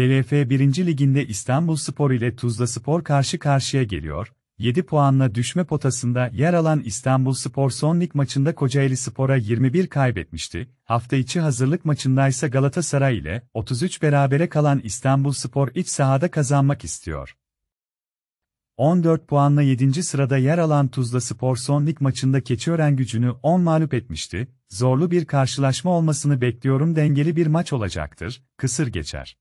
TRF 1. Liginde İstanbul Spor ile Tuzla Spor karşı karşıya geliyor, 7 puanla düşme potasında yer alan İstanbul Spor son lig maçında Kocaeli Spor'a 21 kaybetmişti, hafta içi hazırlık maçındaysa Galatasaray ile 33 berabere kalan İstanbul Spor iç sahada kazanmak istiyor. 14 puanla 7. sırada yer alan Tuzla Spor son lig maçında Keçiören gücünü 10 mağlup etmişti, zorlu bir karşılaşma olmasını bekliyorum dengeli bir maç olacaktır, kısır geçer.